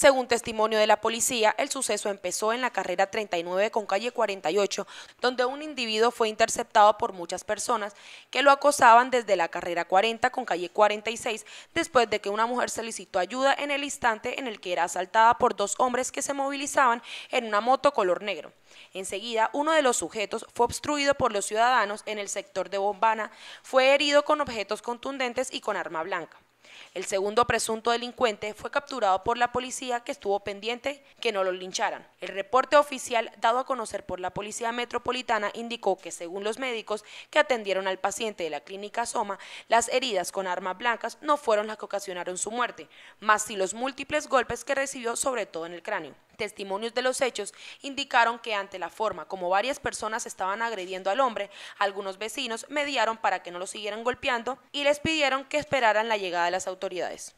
Según testimonio de la policía, el suceso empezó en la carrera 39 con calle 48, donde un individuo fue interceptado por muchas personas que lo acosaban desde la carrera 40 con calle 46, después de que una mujer solicitó ayuda en el instante en el que era asaltada por dos hombres que se movilizaban en una moto color negro. Enseguida, uno de los sujetos fue obstruido por los ciudadanos en el sector de Bombana, fue herido con objetos contundentes y con arma blanca. El segundo presunto delincuente fue capturado por la policía que estuvo pendiente que no lo lincharan. El reporte oficial dado a conocer por la Policía Metropolitana indicó que según los médicos que atendieron al paciente de la clínica Soma, las heridas con armas blancas no fueron las que ocasionaron su muerte, más si los múltiples golpes que recibió sobre todo en el cráneo testimonios de los hechos indicaron que ante la forma como varias personas estaban agrediendo al hombre, algunos vecinos mediaron para que no lo siguieran golpeando y les pidieron que esperaran la llegada de las autoridades.